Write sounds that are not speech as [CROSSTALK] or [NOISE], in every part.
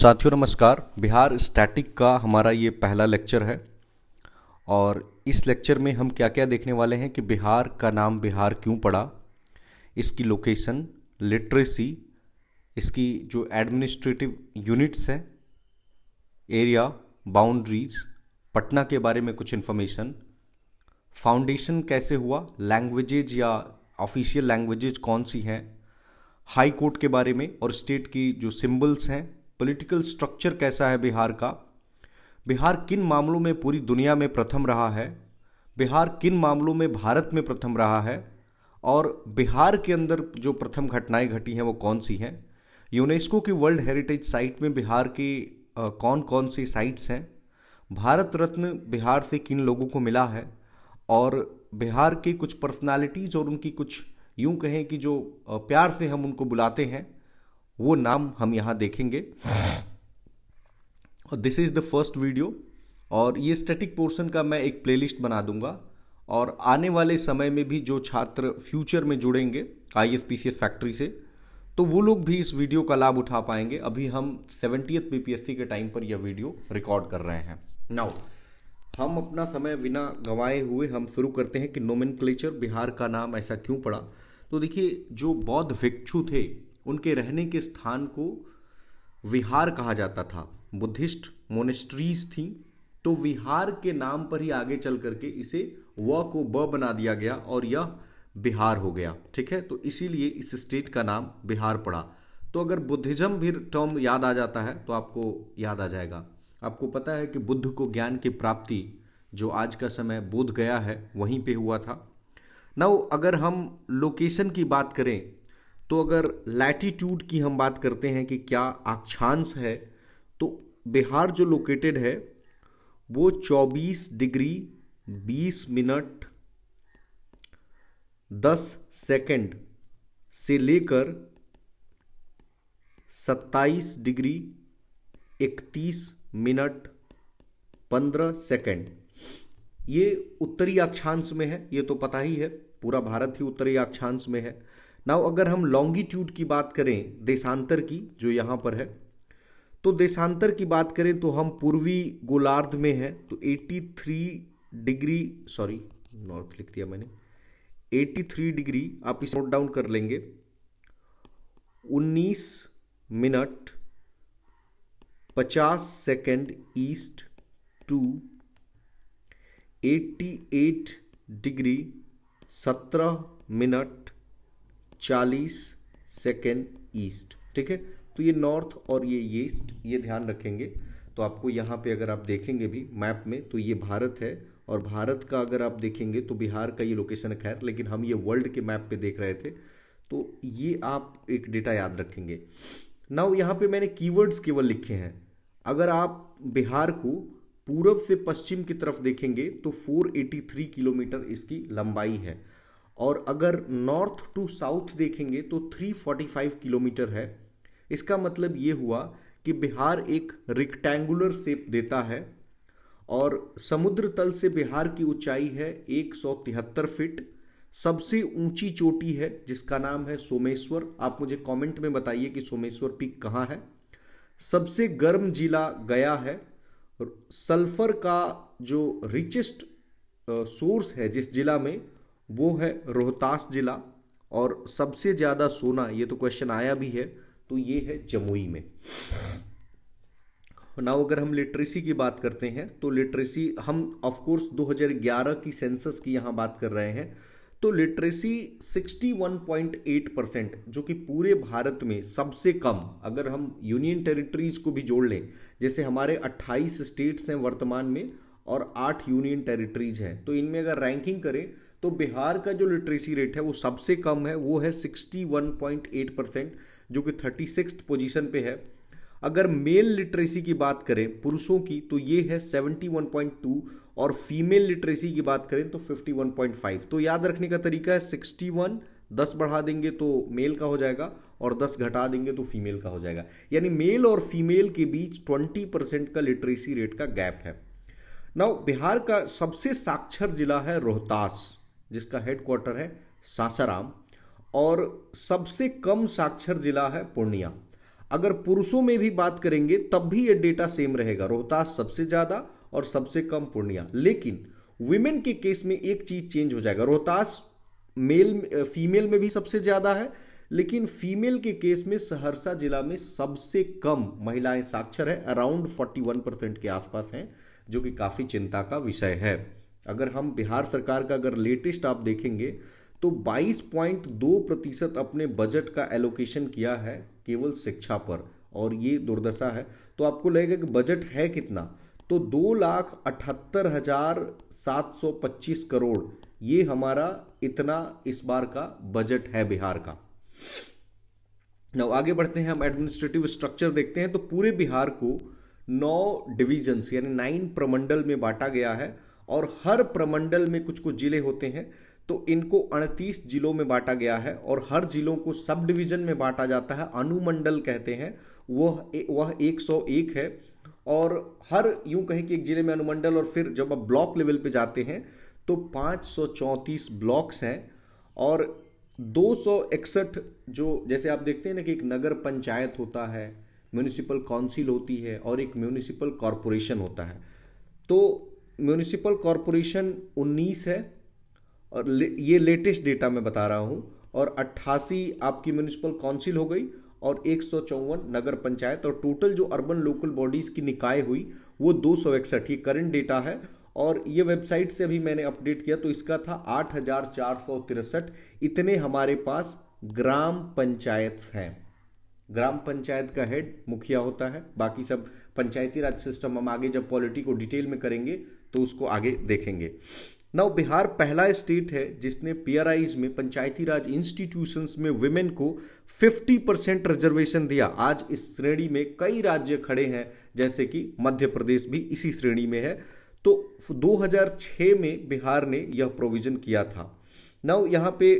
साथियों नमस्कार बिहार स्टैटिक का हमारा ये पहला लेक्चर है और इस लेक्चर में हम क्या क्या देखने वाले हैं कि बिहार का नाम बिहार क्यों पड़ा इसकी लोकेशन लिटरेसी इसकी जो एडमिनिस्ट्रेटिव यूनिट्स हैं एरिया बाउंड्रीज पटना के बारे में कुछ इन्फॉर्मेशन फाउंडेशन कैसे हुआ लैंग्वेजेज या ऑफिशियल लैंग्वेजेज कौन सी हैं हाई कोर्ट के बारे में और स्टेट की जो सिंबल्स हैं पॉलिटिकल स्ट्रक्चर कैसा है बिहार का बिहार किन मामलों में पूरी दुनिया में प्रथम रहा है बिहार किन मामलों में भारत में प्रथम रहा है और बिहार के अंदर जो प्रथम घटनाएं घटी हैं वो कौन सी हैं यूनेस्को की वर्ल्ड हेरिटेज साइट में बिहार की कौन कौन सी साइट्स हैं भारत रत्न बिहार से किन लोगों को मिला है और बिहार के कुछ पर्सनालिटीज़ और उनकी कुछ यूं कहें कि जो प्यार से हम उनको बुलाते हैं वो नाम हम यहाँ देखेंगे और this is the first video और ये स्टैटिक पोर्शन का मैं एक प्लेलिस्ट बना दूंगा और आने वाले समय में भी जो छात्र फ्यूचर में जुड़ेंगे I S P C S factory से तो वो लोग भी इस वीडियो का लाभ उठा पाएंगे अभी हम सेवेंटी पीपीएससी के टाइम पर यह वीडियो रिकॉर्ड कर रहे हैं नाउ हम अपना समय बिना गंवाए हुए हम शुरू करते हैं कि नोमिन बिहार का नाम ऐसा क्यों पड़ा तो देखिए जो बौद्ध भिक्षु थे उनके रहने के स्थान को विहार कहा जाता था बुद्धिस्ट मोनेस्ट्रीज थी तो विहार के नाम पर ही आगे चल करके इसे व को ब बना दिया गया और यह बिहार हो गया ठीक है तो इसीलिए इस स्टेट का नाम बिहार पड़ा तो अगर बुद्धिज्म भी टर्म याद आ जाता है तो आपको याद आ जाएगा आपको पता है कि बुद्ध को ज्ञान की प्राप्ति जो आज का समय बोध गया है वहीं पे हुआ था ना अगर हम लोकेशन की बात करें तो अगर लैटीट्यूड की हम बात करते हैं कि क्या अक्षांश है तो बिहार जो लोकेटेड है वो 24 डिग्री 20 मिनट 10 सेकंड से लेकर 27 डिग्री 31 मिनट 15 सेकंड ये उत्तरी अक्षांश में है ये तो पता ही है पूरा भारत ही उत्तरी अक्षांश में है नाउ अगर हम लॉन्गिट्यूड की बात करें देशांतर की जो यहाँ पर है तो देशांतर की बात करें तो हम पूर्वी गोलार्ध में हैं तो 83 डिग्री सॉरी नॉर्थ लिख दिया मैंने 83 डिग्री आप इस नोट डाउन कर लेंगे 19 minute 50 second east to 88 degree 17 minute चालीस सेकेंड ईस्ट ठीक है तो ये नॉर्थ और ये ईस्ट ये ध्यान रखेंगे तो आपको यहाँ पे अगर आप देखेंगे भी मैप में तो ये भारत है और भारत का अगर आप देखेंगे तो बिहार का ये लोकेशन खैर लेकिन हम ये वर्ल्ड के मैप पे देख रहे थे तो ये आप एक डेटा याद रखेंगे नाउ यहाँ पे मैंने कीवर्ड्स केवल लिखे हैं अगर आप बिहार को पूरब से पश्चिम की तरफ देखेंगे तो 483 किलोमीटर इसकी लंबाई है और अगर नॉर्थ टू साउथ देखेंगे तो 345 किलोमीटर है इसका मतलब ये हुआ कि बिहार एक रिक्टेंगुलर शेप देता है और समुद्र तल से बिहार की ऊंचाई है एक फीट सबसे ऊंची चोटी है जिसका नाम है सोमेश्वर आप मुझे कमेंट में बताइए कि सोमेश्वर पीक कहाँ है सबसे गर्म जिला गया है सल्फर का जो रिचेस्ट सोर्स है जिस जिला में वो है रोहतास ज़िला और सबसे ज़्यादा सोना ये तो क्वेश्चन आया भी है तो ये है जमुई में नाउ अगर हम लिटरेसी की बात करते हैं तो लिटरेसी हम ऑफ कोर्स 2011 की सेंसस की यहाँ बात कर रहे हैं तो लिटरेसी 61.8 परसेंट जो कि पूरे भारत में सबसे कम अगर हम यूनियन टेरिटरीज को भी जोड़ लें जैसे हमारे 28 स्टेट्स हैं वर्तमान में और आठ यूनियन टेरिटरीज हैं तो इनमें अगर रैंकिंग करें तो बिहार का जो लिटरेसी रेट है वो सबसे कम है वो है 61.8 परसेंट जो कि थर्टी सिक्स पोजिशन पर है अगर मेल लिटरेसी की बात करें पुरुषों की तो ये है 71.2 और फीमेल लिटरेसी की बात करें तो 51.5 तो याद रखने का तरीका है 61 10 बढ़ा देंगे तो मेल का हो जाएगा और 10 घटा देंगे तो फीमेल का हो जाएगा यानी मेल और फीमेल के बीच 20 परसेंट का लिटरेसी रेट का गैप है नाउ बिहार का सबसे साक्षर जिला है रोहतास जिसका हेडक्वार्टर है सासाराम और सबसे कम साक्षर जिला है पूर्णिया अगर पुरुषों में भी बात करेंगे तब भी ये डेटा सेम रहेगा रोहतास सबसे ज़्यादा और सबसे कम पूर्णिया लेकिन वुमेन के केस में एक चीज़ चेंज हो जाएगा रोहतास मेल फीमेल में भी सबसे ज़्यादा है लेकिन फीमेल के केस में सहरसा जिला में सबसे कम महिलाएं साक्षर है अराउंड 41 परसेंट के आसपास हैं जो कि काफ़ी चिंता का विषय है अगर हम बिहार सरकार का अगर लेटेस्ट आप देखेंगे तो 22.2 प्रतिशत अपने बजट का एलोकेशन किया है केवल शिक्षा पर और ये दुर्दशा है तो आपको लगेगा कि बजट है कितना तो दो लाख अठहत्तर हजार सात सौ पच्चीस करोड़ ये हमारा इतना इस बार का बजट है बिहार का नव आगे बढ़ते हैं हम एडमिनिस्ट्रेटिव स्ट्रक्चर देखते हैं तो पूरे बिहार को नौ डिवीजन्स यानी नाइन प्रमंडल में बांटा गया है और हर प्रमंडल में कुछ कुछ जिले होते हैं तो इनको अड़तीस जिलों में बांटा गया है और हर जिलों को सब डिवीजन में बांटा जाता है अनुमंडल कहते हैं वह वह 101 है और हर यूं कहें कि एक जिले में अनुमंडल और फिर जब आप ब्लॉक लेवल पे जाते हैं तो चौंतीस ब्लॉक्स हैं और दो जो जैसे आप देखते हैं ना कि एक नगर पंचायत होता है म्यूनिसिपल काउंसिल होती है और एक म्यूनिसिपल कॉरपोरेशन होता है तो म्यूनिसिपल कॉरपोरेशन 19 है और ये लेटेस्ट डेटा मैं बता रहा हूँ और अट्ठासी आपकी म्यूनिसिपल काउंसिल हो गई और एक नगर पंचायत और टोटल जो अर्बन लोकल बॉडीज़ की निकाय हुई वो दो ये करंट डेटा है और ये वेबसाइट से अभी मैंने अपडेट किया तो इसका था आठ इतने हमारे पास ग्राम पंचायत हैं ग्राम पंचायत का हेड मुखिया होता है बाकी सब पंचायती राज सिस्टम हम आगे जब पॉलिटी को डिटेल में करेंगे तो उसको आगे देखेंगे नव बिहार पहला स्टेट है जिसने पी में पंचायती राज इंस्टीट्यूशंस में वुमेन को 50 परसेंट रिजर्वेशन दिया आज इस श्रेणी में कई राज्य खड़े हैं जैसे कि मध्य प्रदेश भी इसी श्रेणी में है तो 2006 में बिहार ने यह प्रोविजन किया था नाउ यहाँ पे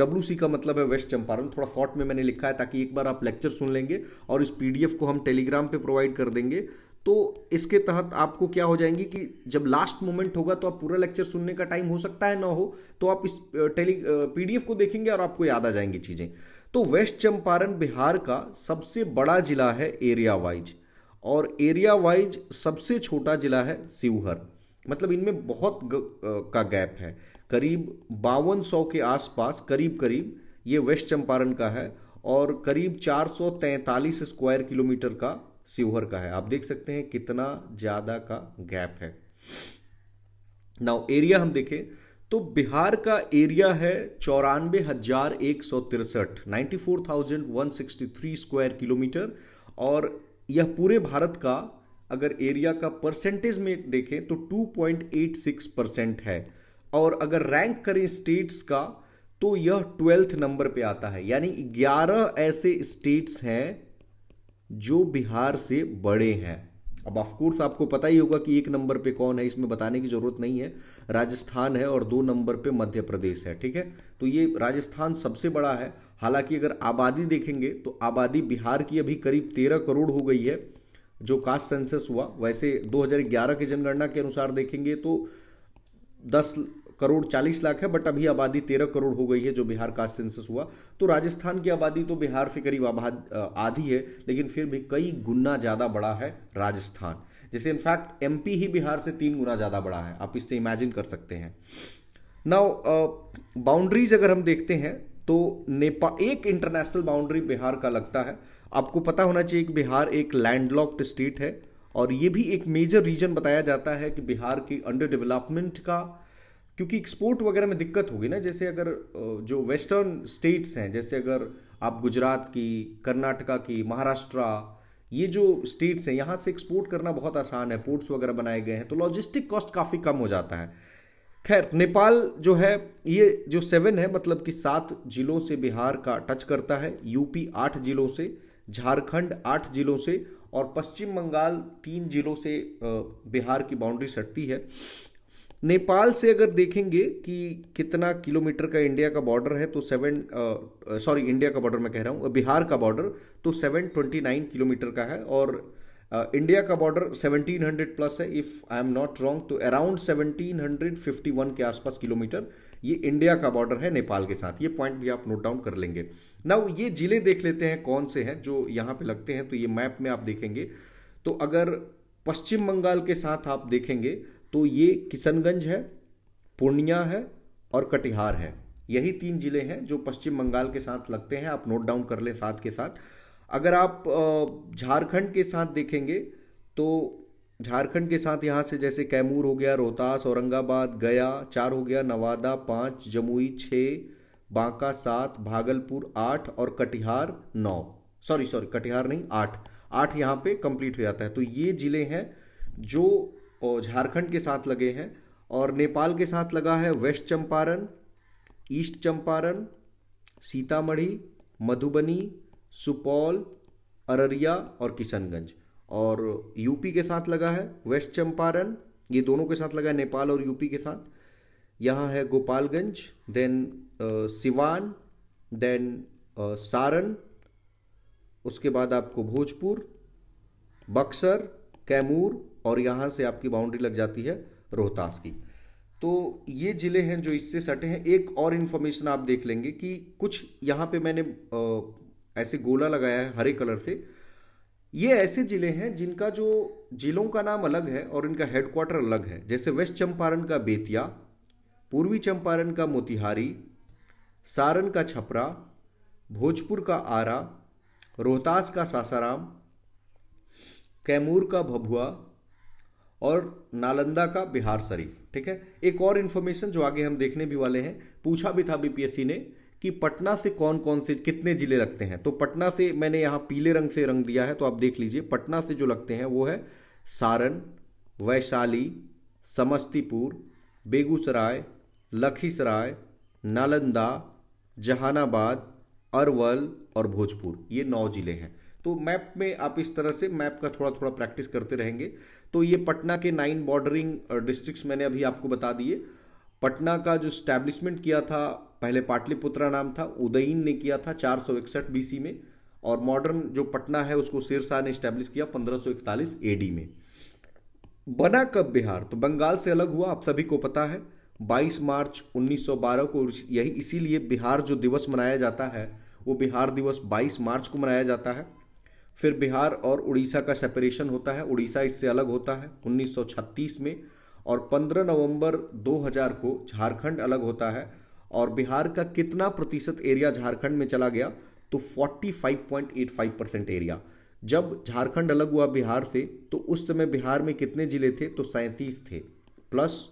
डब्ल्यू का मतलब है वेस्ट चंपारण थोड़ा शॉर्ट में मैंने लिखा है ताकि एक बार आप लेक्चर सुन लेंगे और इस पी को हम टेलीग्राम पे प्रोवाइड कर देंगे तो इसके तहत आपको क्या हो जाएंगी कि जब लास्ट मोमेंट होगा तो आप पूरा लेक्चर सुनने का टाइम हो सकता है ना हो तो आप इस टेली पीडीएफ को देखेंगे और आपको याद आ जाएंगी चीज़ें तो वेस्ट चंपारण बिहार का सबसे बड़ा जिला है एरिया वाइज और एरिया वाइज सबसे छोटा जिला है शिवहर मतलब इनमें बहुत ग, का गैप है करीब बावन सौ के आसपास करीब करीब ये वेस्ट चंपारण का है और करीब 443 स्क्वायर किलोमीटर का शिवहर का है आप देख सकते हैं कितना ज़्यादा का गैप है नाउ एरिया हम देखें तो बिहार का एरिया है चौरानवे हजार एक सौ तिरसठ ninety four thousand one sixty three square kilometre और यह पूरे भारत का अगर एरिया का परसेंटेज में देखें तो two point eight six percent है और अगर रैंक करें स्टेट्स का तो यह ट्वेल्थ नंबर पे आता है यानी ग्यारह ऐसे स्टेट्स हैं जो बिहार से बड़े हैं अब ऑफकोर्स आपको पता ही होगा कि एक नंबर पे कौन है इसमें बताने की जरूरत नहीं है राजस्थान है और दो नंबर पे मध्य प्रदेश है ठीक है तो ये राजस्थान सबसे बड़ा है हालांकि अगर आबादी देखेंगे तो आबादी बिहार की अभी करीब तेरह करोड़ हो गई है जो कास्ट सेंसस हुआ वैसे 2011 की जनगणना के अनुसार देखेंगे तो दस करोड़ चालीस लाख है बट अभी आबादी तेरह करोड़ हो गई है जो बिहार का सेंसस हुआ तो राजस्थान की आबादी तो बिहार से करीब आधी है लेकिन फिर भी कई गुना ज़्यादा बड़ा है राजस्थान जैसे इनफैक्ट एमपी ही बिहार से तीन गुना ज़्यादा बड़ा है आप इससे इमेजिन कर सकते हैं नाउ बाउंड्रीज अगर हम देखते हैं तो नेपा एक इंटरनेशनल बाउंड्री बिहार का लगता है आपको पता होना चाहिए कि बिहार एक लैंडलॉक्ड स्टेट है और ये भी एक मेजर रीजन बताया जाता है कि बिहार की अंडर डेवलपमेंट का क्योंकि एक्सपोर्ट वगैरह में दिक्कत होगी ना जैसे अगर जो वेस्टर्न स्टेट्स हैं जैसे अगर आप गुजरात की कर्नाटका की महाराष्ट्र ये जो स्टेट्स हैं यहाँ से एक्सपोर्ट करना बहुत आसान है पोर्ट्स वगैरह बनाए गए हैं तो लॉजिस्टिक कॉस्ट काफ़ी कम हो जाता है खैर नेपाल जो है ये जो सेवन है मतलब कि सात जिलों से बिहार का टच करता है यूपी आठ जिलों से झारखंड आठ जिलों से और पश्चिम बंगाल तीन जिलों से बिहार की बाउंड्री सटती है नेपाल से अगर देखेंगे कि कितना किलोमीटर का इंडिया का बॉर्डर है तो सेवन सॉरी इंडिया का बॉर्डर मैं कह रहा हूँ बिहार का बॉर्डर तो सेवन ट्वेंटी नाइन किलोमीटर का है और इंडिया का बॉर्डर सेवनटीन हंड्रेड प्लस है if I am not wrong तो around seventeen hundred fifty one के आसपास किलोमीटर ये इंडिया का बॉर्डर है नेपाल के साथ ये पॉइंट भी आप नोट डाउन कर लेंगे नाउ ये ज़िले देख लेते हैं कौन से हैं जो यहाँ पे लगते हैं तो ये मैप में आप देखेंगे तो अगर पश्चिम बंगाल के साथ आप देखेंगे तो ये किशनगंज है पूर्णिया है और कटिहार है यही तीन ज़िले हैं जो पश्चिम बंगाल के साथ लगते हैं आप नोट डाउन कर लें साथ के साथ अगर आप झारखंड के साथ देखेंगे तो झारखंड के साथ यहाँ से जैसे कैमूर हो गया रोहतास औरंगाबाद गया चार हो गया नवादा पाँच जमुई छः बांका सात भागलपुर आठ और कटिहार नौ सॉरी सॉरी कटिहार नहीं आठ आठ यहाँ पे कंप्लीट हो जाता है तो ये ज़िले हैं जो और झारखंड के साथ लगे हैं और नेपाल के साथ लगा है वेस्ट चंपारण ईस्ट चंपारण सीतामढ़ी मधुबनी सुपौल अररिया और किशनगंज और यूपी के साथ लगा है वेस्ट चंपारण ये दोनों के साथ लगा है नेपाल और यूपी के साथ यहाँ है गोपालगंज देन सिवान देन सारण उसके बाद आपको भोजपुर बक्सर कैमूर और यहाँ से आपकी बाउंड्री लग जाती है रोहतास की तो ये ज़िले हैं जो इससे सटे हैं एक और इन्फॉर्मेशन आप देख लेंगे कि कुछ यहाँ पे मैंने ऐसे गोला लगाया है हरे कलर से ये ऐसे ज़िले हैं जिनका जो ज़िलों का नाम अलग है और इनका हेडक्वार्टर अलग है जैसे वेस्ट चंपारण का बेतिया पूर्वी चंपारण का मोतिहारी सारण का छपरा भोजपुर का आरा रोहतास का सासाराम कैमूर का भभुआ और नालंदा का बिहार शरीफ ठीक है एक और इन्फॉर्मेशन जो आगे हम देखने भी वाले हैं पूछा भी था बीपीएससी ने कि पटना से कौन कौन से कितने जिले लगते हैं तो पटना से मैंने यहाँ पीले रंग से रंग दिया है तो आप देख लीजिए पटना से जो लगते हैं वो है सारण वैशाली समस्तीपुर बेगूसराय लखीसराय नालंदा जहानाबाद अरवल और भोजपुर ये नौ जिले हैं तो मैप में आप इस तरह से मैप का थोड़ा थोड़ा प्रैक्टिस करते रहेंगे तो ये पटना के नाइन बॉर्डरिंग डिस्ट्रिक्ट्स मैंने अभी आपको बता दिए पटना का जो स्टैब्लिशमेंट किया था पहले पाटलिपुत्रा नाम था उदयीन ने किया था चार सौ इकसठ बीसी में और मॉडर्न जो पटना है उसको सिरसा ने स्टैब्लिश किया 1541 एडी में बना कब बिहार तो बंगाल से अलग हुआ आप सभी को पता है 22 मार्च 1912 को यही इसीलिए बिहार जो दिवस मनाया जाता है वो बिहार दिवस 22 मार्च को मनाया जाता है फिर बिहार और उड़ीसा का सेपरेशन होता है उड़ीसा इससे अलग होता है 1936 में और 15 नवंबर 2000 को झारखंड अलग होता है और बिहार का कितना प्रतिशत एरिया झारखंड में चला गया तो 45.85 परसेंट एरिया जब झारखंड अलग हुआ बिहार से तो उस समय बिहार में कितने जिले थे तो सैंतीस थे प्लस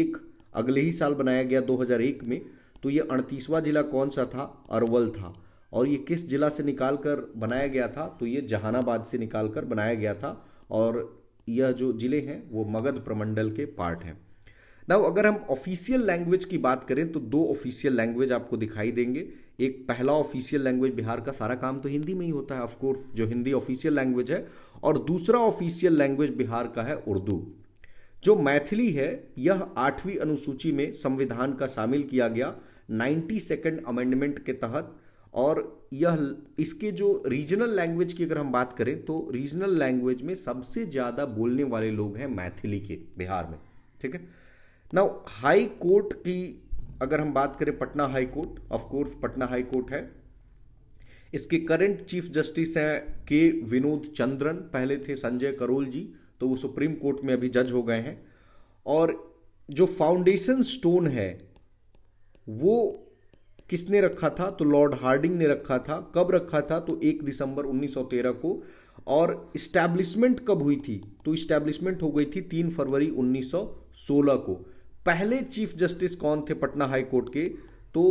एक अगले ही साल बनाया गया 2001 में तो ये अड़तीसवां जिला कौन सा था अरवल था और ये किस ज़िला से निकाल कर बनाया गया था तो ये जहानाबाद से निकाल कर बनाया गया था और यह जो ज़िले हैं वो मगध प्रमंडल के पार्ट हैं नाउ अगर हम ऑफिशियल लैंग्वेज की बात करें तो दो ऑफिशियल लैंग्वेज आपको दिखाई देंगे एक पहला ऑफिशियल लैंग्वेज बिहार का सारा काम तो हिंदी में ही होता है ऑफ कोर्स जो हिंदी ऑफिशियल लैंग्वेज है और दूसरा ऑफिशियल लैंग्वेज बिहार का है उर्दू जो मैथिली है यह आठवीं अनुसूची में संविधान का शामिल किया गया नाइन्टी सेकेंड अमेंडमेंट के तहत और यह इसके जो रीजनल लैंग्वेज की अगर हम बात करें तो रीजनल लैंग्वेज में सबसे ज़्यादा बोलने वाले लोग हैं मैथिली के बिहार में ठीक है ना हाई कोर्ट की अगर हम बात करें Patna high court of course Patna high court है इसके करंट चीफ जस्टिस हैं के विनोद चंद्रन पहले थे संजय करोल जी तो वो सुप्रीम कोर्ट में अभी जज हो गए हैं और जो फाउंडेशन स्टोन है वो किसने रखा था तो लॉर्ड हार्डिंग ने रखा था कब रखा था तो एक दिसंबर 1913 को और इस्टेब्लिशमेंट कब हुई थी तो इस्टेब्लिशमेंट हो गई थी तीन फरवरी 1916 को पहले चीफ जस्टिस कौन थे पटना हाई कोर्ट के तो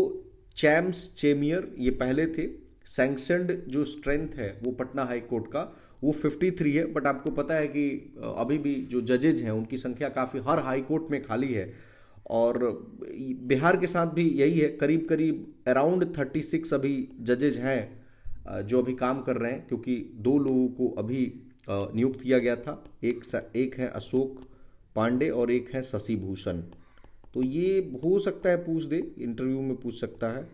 चैम्स चेमियर ये पहले थे सैंक्शनड जो स्ट्रेंथ है वो पटना हाई कोर्ट का वो 53 है बट आपको पता है कि अभी भी जो जजेज हैं उनकी संख्या काफ़ी हर हाई कोर्ट में खाली है और बिहार के साथ भी यही है करीब करीब अराउंड थर्टी सिक्स अभी जजेज हैं जो अभी काम कर रहे हैं क्योंकि दो लोगों को अभी नियुक्त किया गया था एक एक है अशोक पांडे और एक है शशि भूषण तो ये हो सकता है पूछ दे इंटरव्यू में पूछ सकता है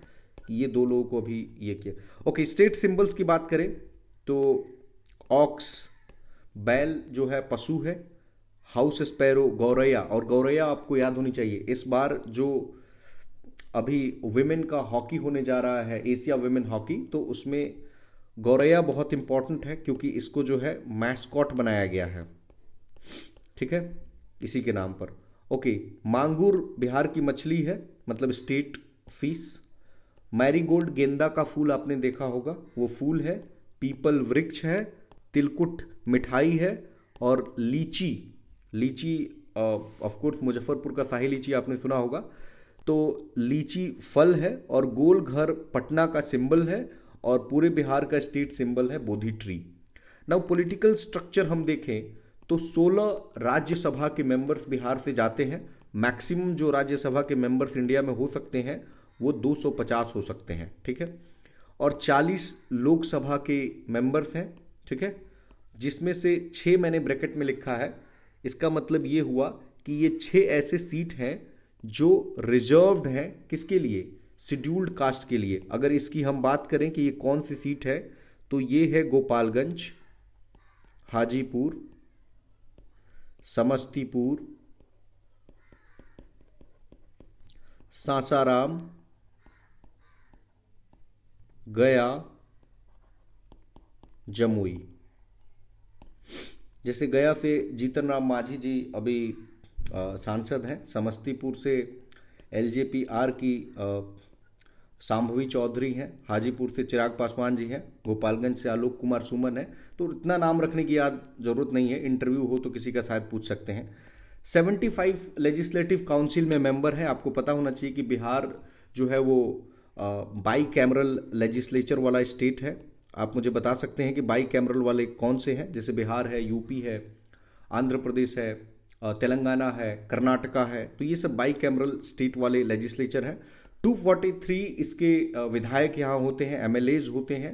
ये दो लोगों को अभी ये किया ओके स्टेट सिंबल्स की बात करें तो ऑक्स बैल जो है पशु है हाउस स्पैरो गौरैया और गौरैया आपको याद होनी चाहिए इस बार जो अभी वुमेन का हॉकी होने जा रहा है एशिया वुमेन हॉकी तो उसमें गौरैया बहुत इंपॉर्टेंट है क्योंकि इसको जो है मैस्कॉट बनाया गया है ठीक है इसी के नाम पर ओके मांगूर बिहार की मछली है मतलब स्टेट फीस मैरीगोल्ड गेंदा का फूल आपने देखा होगा वो फूल है पीपल वृक्ष है तिलकुट मिठाई है और लीची लीची ऑफकोर्स मुजफ्फरपुर का शाही लीची आपने सुना होगा तो लीची फल है और गोल घर पटना का सिंबल है और पूरे बिहार का स्टेट सिंबल है Bodhi tree now political structure हम देखें तो 16 राज्यसभा के मेंबर्स बिहार से जाते हैं मैक्सिमम जो राज्यसभा के मेंबर्स इंडिया में हो सकते हैं वो 250 हो सकते हैं ठीक है और 40 लोकसभा के मेंबर्स हैं ठीक है जिसमें से छः मैंने ब्रैकेट में लिखा है इसका मतलब ये हुआ कि ये छः ऐसे सीट हैं जो रिजर्व्ड हैं किसके लिए शेड्यूल्ड कास्ट के लिए अगर इसकी हम बात करें कि ये कौन सी सीट है तो ये है गोपालगंज हाजीपुर समस्तीपुर सासाराम गया जमुई जैसे गया से जीतन राम मांझी जी अभी सांसद हैं समस्तीपुर से एल आर की सांभवी चौधरी हैं हाजीपुर से चिराग पासवान जी हैं गोपालगंज से आलोक कुमार सुमन हैं तो इतना नाम रखने की याद जरूरत नहीं है इंटरव्यू हो तो किसी का शायद पूछ सकते हैं 75 लेजिस्लेटिव काउंसिल में मेंबर हैं आपको पता होना चाहिए कि बिहार जो है वो बाई कैमरल लेजिस्लेचर वाला स्टेट है आप मुझे बता सकते हैं कि बाई कैमरल वाले कौन से हैं जैसे बिहार है यूपी है आंध्र प्रदेश है तेलंगाना है कर्नाटका है तो ये सब बाई कैमरल स्टेट वाले लेजिस्लेचर हैं 243 इसके विधायक यहाँ होते हैं एम होते हैं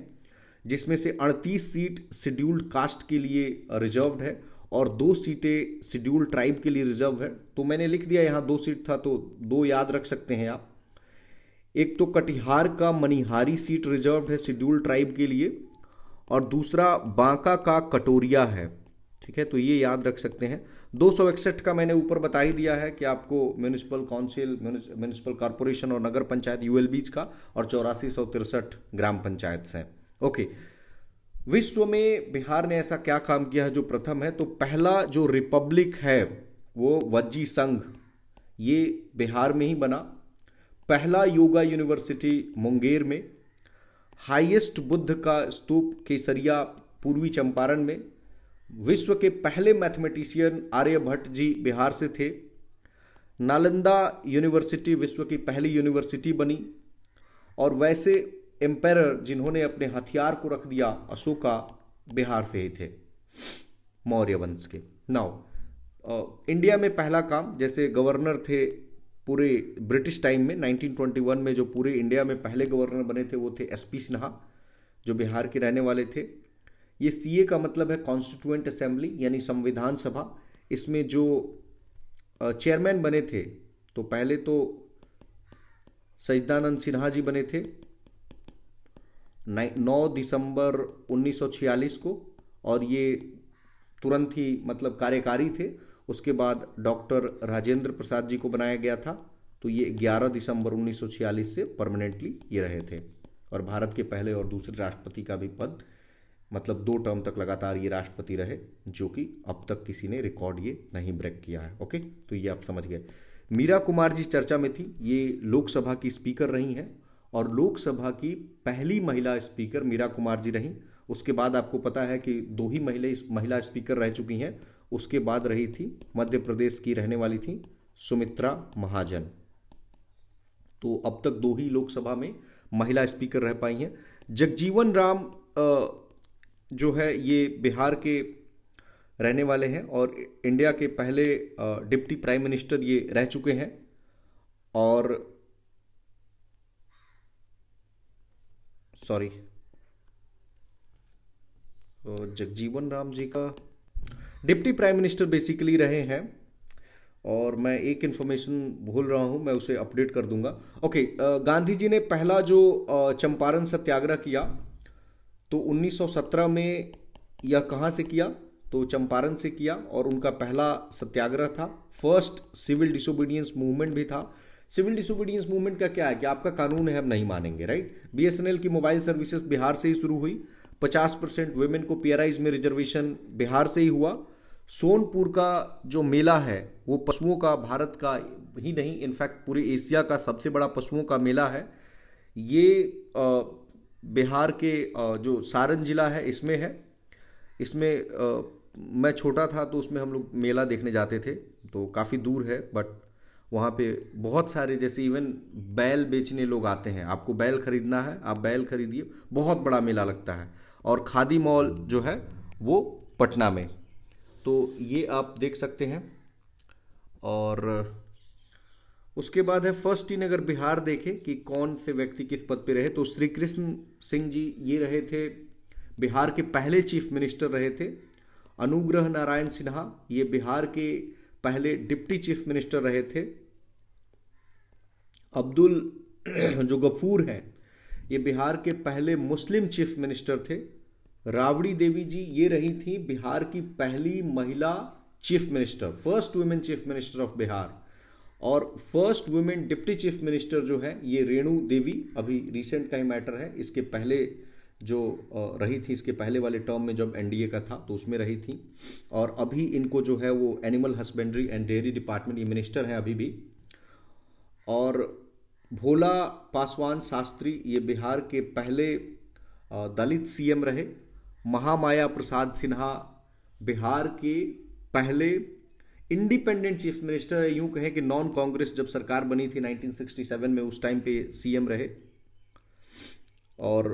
जिसमें से 38 सीट शेड्यूल्ड कास्ट के लिए रिजर्व है और दो सीटें शेड्यूल्ड ट्राइब के लिए रिजर्व है तो मैंने लिख दिया यहाँ दो सीट था तो दो याद रख सकते हैं आप एक तो कटिहार का मनिहारी सीट रिजर्व है शेड्यूल ट्राइब के लिए और दूसरा बांका का कटोरिया है ठीक है तो ये याद रख सकते हैं दो सौ इकसठ का मैंने ऊपर बता ही दिया है कि आपको म्यूनिसिपल काउंसिल म्यूनिसिपल कॉरपोरेशन और नगर पंचायत बीच का और चौरासी सौ तिरसठ ग्राम पंचायत से ओके विश्व में बिहार ने ऐसा क्या काम किया है जो प्रथम है तो पहला जो रिपब्लिक है वो वज्जी संघ ये बिहार में ही बना पहला योगा यूनिवर्सिटी मुंगेर में हाईएस्ट बुद्ध का स्तूप केसरिया पूर्वी चंपारण में विश्व के पहले मैथमेटिशियन आर्यभट्ट जी बिहार से थे नालंदा यूनिवर्सिटी विश्व की पहली यूनिवर्सिटी बनी और वैसे एम्पायर जिन्होंने अपने हथियार को रख दिया अशोका बिहार से ही थे मौर्य वंश के नाउ इंडिया में पहला काम जैसे गवर्नर थे पूरे ब्रिटिश टाइम में 1921 में जो पूरे इंडिया में पहले गवर्नर बने थे वो थे एस पी सिन्हा जो बिहार के रहने वाले थे ये सीए का मतलब है कॉन्स्टिट्यूएंट असेंबली यानी संविधान सभा इसमें जो चेयरमैन बने थे तो पहले तो सजदानंद सिन्हा जी बने थे 9 दिसंबर 1946 को और ये तुरंत ही मतलब कार्यकारी थे उसके बाद डॉक्टर राजेंद्र प्रसाद जी को बनाया गया था तो ये 11 दिसंबर 1946 से परमानेंटली ये रहे थे और भारत के पहले और दूसरे राष्ट्रपति का भी पद मतलब दो टर्म तक लगातार ये राष्ट्रपति रहे जो कि अब तक किसी ने रिकॉर्ड ये नहीं ब्रेक किया है ओके तो ये आप समझ गए मीरा कुमार जी चर्चा में थी ये लोकसभा की स्पीकर रही हैं और लोकसभा की पहली महिला स्पीकर मीरा कुमार जी रहीं उसके बाद आपको पता है कि दो ही महिला महिला स्पीकर रह चुकी हैं उसके बाद रही थी मध्य प्रदेश की रहने वाली थी सुमित्रा महाजन तो अब तक दो ही लोकसभा में महिला स्पीकर रह पाई हैं जगजीवन राम जो है ये बिहार के रहने वाले हैं और इंडिया के पहले डिप्टी प्राइम मिनिस्टर ये रह चुके हैं और सॉरी जगजीवन राम जी का डिप्टी प्राइम मिनिस्टर बेसिकली रहे हैं और मैं एक इन्फॉर्मेशन भूल रहा हूँ मैं उसे अपडेट कर दूंगा ओके गांधी जी ने पहला जो चंपारण सत्याग्रह किया तो 1917 में यह कहाँ से किया तो चंपारण से किया और उनका पहला सत्याग्रह था फर्स्ट सिविल डिसोबीडियंस मूवमेंट भी था सिविल डिसोबीडियंस मूवमेंट का क्या है कि आपका कानून है हम नहीं मानेंगे राइट बीएसएनएल की मोबाइल सर्विसेज बिहार से ही शुरू हुई 50 परसेंट वेमेन को पीआरआईज में रिजर्वेशन बिहार से ही हुआ सोनपुर का जो मेला है वो पशुओं का भारत का ही नहीं इनफैक्ट पूरे एशिया का सबसे बड़ा पशुओं का मेला है ये बिहार के जो सारण जिला है इसमें है इसमें मैं छोटा था तो उसमें हम लोग मेला देखने जाते थे तो काफ़ी दूर है बट वहाँ पे बहुत सारे जैसे इवन बैल बेचने लोग आते हैं आपको बैल खरीदना है आप बैल खरीदिए बहुत बड़ा मेला लगता है और खादी मॉल जो है वो पटना में तो ये आप देख सकते हैं और उसके बाद है फर्स्ट इन अगर बिहार देखें कि कौन से व्यक्ति किस पद पे रहे तो श्री कृष्ण सिंह जी ये रहे थे बिहार के पहले चीफ मिनिस्टर रहे थे अनुग्रह नारायण सिन्हा ये बिहार के पहले डिप्टी चीफ मिनिस्टर रहे थे अब्दुल [CLEARS THROAT] जो गफूर हैं ये बिहार के पहले मुस्लिम चीफ मिनिस्टर थे राबड़ी देवी जी ये रही थी बिहार की पहली महिला chief minister first women chief minister of Bihar और first women deputy chief minister जो है ये रेणु देवी अभी रिसेंट का ही मैटर है इसके पहले जो रही थी इसके पहले वाले टर्म में जब एनडीए का था तो उसमें रही थी और अभी इनको जो है वो animal husbandry and dairy department ये मिनिस्टर हैं अभी भी और भोला पासवान शास्त्री ये बिहार के पहले दलित सीएम रहे महामाया प्रसाद सिन्हा बिहार के पहले इंडिपेंडेंट चीफ मिनिस्टर है यूं कहें कि नॉन कांग्रेस जब सरकार बनी थी 1967 में उस टाइम पे सीएम रहे और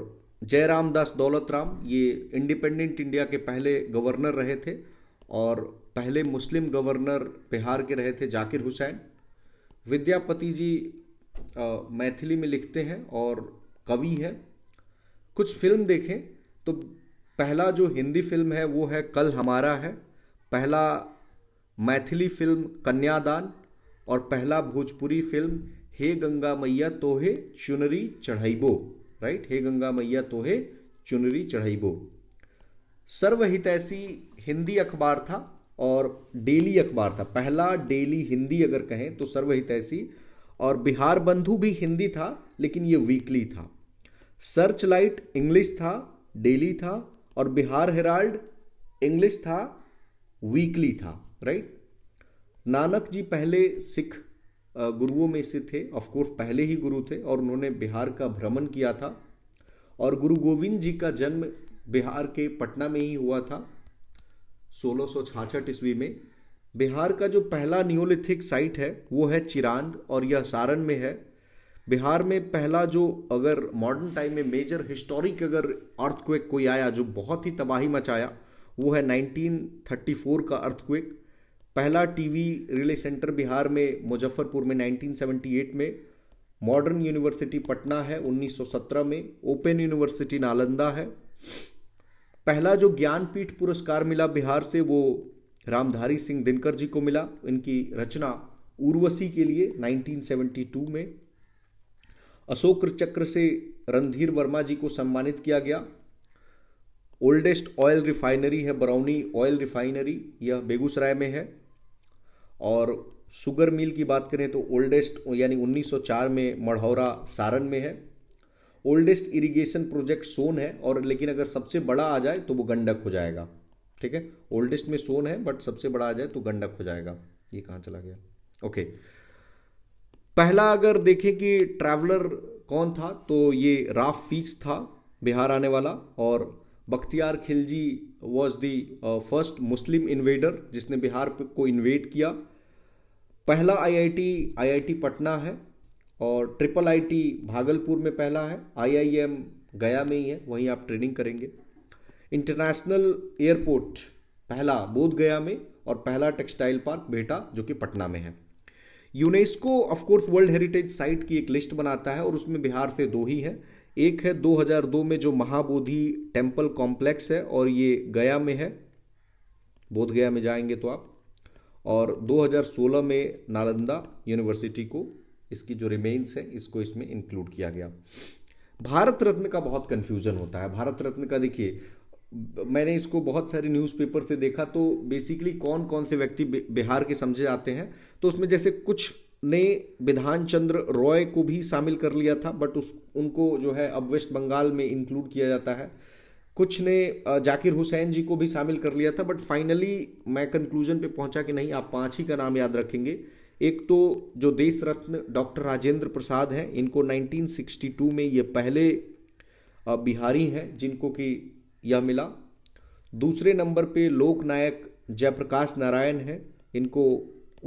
जयराम दास दौलत राम ये इंडिपेंडेंट इंडिया के पहले गवर्नर रहे थे और पहले मुस्लिम गवर्नर बिहार के रहे थे जाकिर हुसैन विद्यापति जी आ, मैथिली में लिखते हैं और कवि हैं कुछ फिल्म देखें तो पहला जो हिंदी फिल्म है वो है कल हमारा है पहला मैथिली फिल्म कन्यादान और पहला भोजपुरी फिल्म हे गंगा मैया तोहे चुनरी चढ़ाइबो राइट हे गंगा मैया तोहे चुनरी चढ़ाइबो सर्वहितैषी हिंदी अखबार था और डेली अखबार था पहला डेली हिंदी अगर कहें तो सर्वहितैषी और बिहार बंधु भी हिंदी था लेकिन ये वीकली था सर्च लाइट इंग्लिश था डेली था और बिहार हेराल्ड इंग्लिश था वीकली था राइट नानक जी पहले सिख गुरुओं में से थे ऑफ कोर्स पहले ही गुरु थे और उन्होंने बिहार का भ्रमण किया था और गुरु गोविंद जी का जन्म बिहार के पटना में ही हुआ था सोलह ईस्वी में बिहार का जो पहला नियोलिथिक साइट है वो है चिरांद और यह सारण में है बिहार में पहला जो अगर मॉडर्न टाइम में मेजर हिस्टोरिक अगर अर्थक्वेक कोई आया जो बहुत ही तबाही मचाया वो है 1934 का अर्थक्वेक पहला टीवी रिले सेंटर बिहार में मुजफ्फरपुर में 1978 में मॉडर्न यूनिवर्सिटी पटना है 1917 में ओपन यूनिवर्सिटी नालंदा है पहला जो ज्ञानपीठ पुरस्कार मिला बिहार से वो रामधारी सिंह दिनकर जी को मिला इनकी रचना उर्वशी के लिए 1972 में अशोक चक्र से रणधीर वर्मा जी को सम्मानित किया गया ओल्डेस्ट ऑयल रिफाइनरी है बरौनी ऑयल रिफाइनरी यह बेगूसराय में है और शुगर मिल की बात करें तो ओल्डेस्ट यानी 1904 में मढ़ौरा सारण में है ओल्डेस्ट इरिगेशन प्रोजेक्ट सोन है और लेकिन अगर सबसे बड़ा आ जाए तो वो गंडक हो जाएगा ठीक है ओल्डेस्ट में सोन है बट सबसे बड़ा आ जाए तो गंडक हो जाएगा ये कहाँ चला गया ओके okay. पहला अगर देखें कि ट्रैवलर कौन था तो ये राफ फीस था बिहार आने वाला और Bakhtiyar Khilji was the first Muslim invader जिसने बिहार को इन्वेड किया पहला आईआईटी आईआईटी पटना है और ट्रिपल आईटी भागलपुर में पहला है आईआईएम गया में ही है वहीं आप ट्रेनिंग करेंगे इंटरनेशनल एयरपोर्ट पहला बोध गया में और पहला टेक्सटाइल पार्क बेटा जो कि पटना में है UNESCO of course world heritage site की एक लिस्ट बनाता है और उसमें बिहार से दो ही है एक है 2002 में जो महाबोधि टेम्पल कॉम्प्लेक्स है और ये गया में है बोध गया में जाएंगे तो आप और 2016 में नालंदा यूनिवर्सिटी को इसकी जो रिमेन्स है इसको इसमें इंक्लूड किया गया भारत रत्न का बहुत कंफ्यूजन होता है भारत रत्न का देखिए मैंने इसको बहुत सारे न्यूज़पेपर से देखा तो बेसिकली कौन कौन से व्यक्ति बिहार के समझे जाते हैं तो उसमें जैसे कुछ ने विधान चंद्र रॉय को भी शामिल कर लिया था बट उस उनको जो है अब वेस्ट बंगाल में इंक्लूड किया जाता है कुछ ने जाकिर हुसैन जी को भी शामिल कर लिया था बट फाइनली मैं कंक्लूजन पे पहुंचा कि नहीं आप पांच ही का नाम याद रखेंगे एक तो जो देश रत्न डॉक्टर राजेंद्र प्रसाद हैं इनको 1962 में ये पहले बिहारी हैं जिनको कि यह मिला दूसरे नंबर पे लोकनायक जयप्रकाश नारायण हैं इनको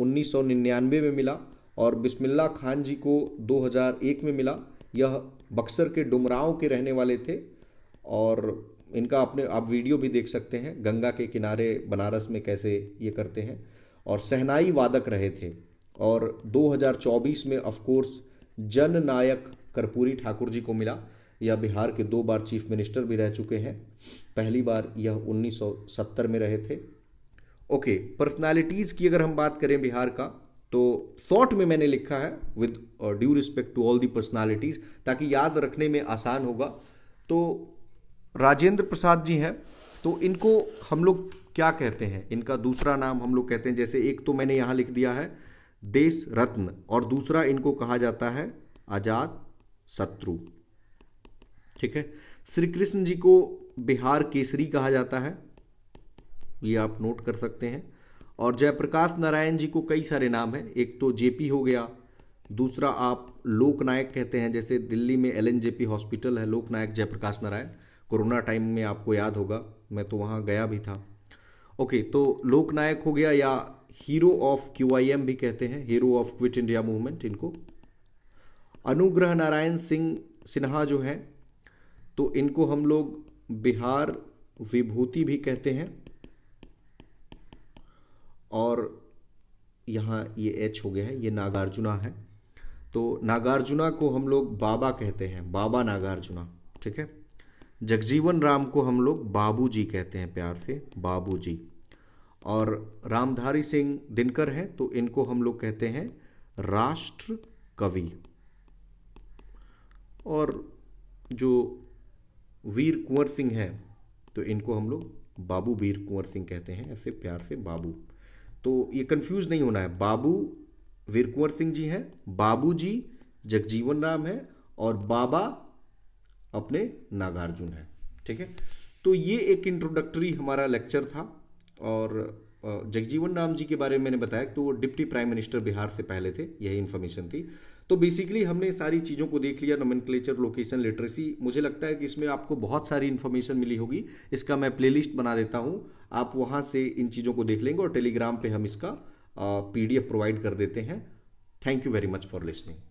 1999 में मिला और बिस्मिल्ला खान जी को 2001 में मिला यह बक्सर के डुमराव के रहने वाले थे और इनका अपने आप वीडियो भी देख सकते हैं गंगा के किनारे बनारस में कैसे ये करते हैं और सहनाई वादक रहे थे और 2024 में ऑफ कोर्स जननायक कर्पूरी ठाकुर जी को मिला या बिहार के दो बार चीफ मिनिस्टर भी रह चुके हैं पहली बार यह 1970 में रहे थे ओके पर्सनालिटीज़ की अगर हम बात करें बिहार का तो शॉर्ट में मैंने लिखा है with due respect to all the personalities ताकि याद रखने में आसान होगा तो राजेंद्र प्रसाद जी हैं तो इनको हम लोग क्या कहते हैं इनका दूसरा नाम हम लोग कहते हैं जैसे एक तो मैंने यहाँ लिख दिया है देश रत्न और दूसरा इनको कहा जाता है आज़ाद शत्रु ठीक है श्री कृष्ण जी को बिहार केसरी कहा जाता है ये आप नोट कर सकते हैं और जयप्रकाश नारायण जी को कई सारे नाम हैं एक तो जेपी हो गया दूसरा आप लोकनायक कहते हैं जैसे दिल्ली में एल एन हॉस्पिटल है लोकनायक जयप्रकाश नारायण कोरोना टाइम में आपको याद होगा मैं तो वहाँ गया भी था ओके तो लोकनायक हो गया या हीरो ऑफ क्यू भी कहते हैं hero of quit India movement इनको अनुग्रह नारायण सिंह सिन्हा जो हैं तो इनको हम लोग बिहार विभूति भी कहते हैं और यहाँ ये एच हो गया है ये नागार्जुना है तो नागार्जुना को हम लोग बाबा कहते हैं बाबा नागार्जुना ठीक है जगजीवन राम को हम लोग बाबूजी कहते हैं प्यार से बाबूजी और रामधारी सिंह दिनकर हैं तो इनको हम लोग कहते हैं राष्ट्र कवि और जो वीर कुंवर सिंह हैं तो इनको हम लोग बाबू वीर कुंवर सिंह कहते हैं ऐसे प्यार से बाबू तो ये कंफ्यूज नहीं होना है बाबू वीर कुंवर सिंह जी हैं बाबू जी जगजीवन राम है और बाबा अपने नागार्जुन है ठीक है तो ये एक इंट्रोडक्टरी हमारा लेक्चर था और जगजीवन राम जी के बारे में मैंने बताया तो वो डिप्टी प्राइम मिनिस्टर बिहार से पहले थे यही इन्फॉर्मेशन थी तो बेसिकली हमने सारी चीज़ों को देख लिया क्लेचर लोकेशन लिटरेसी मुझे लगता है कि इसमें आपको बहुत सारी इन्फॉर्मेशन मिली होगी इसका मैं प्लेलिस्ट बना देता हूँ आप वहाँ से इन चीज़ों को देख लेंगे और टेलीग्राम पर हम इसका पी प्रोवाइड कर देते हैं thank you very much for listening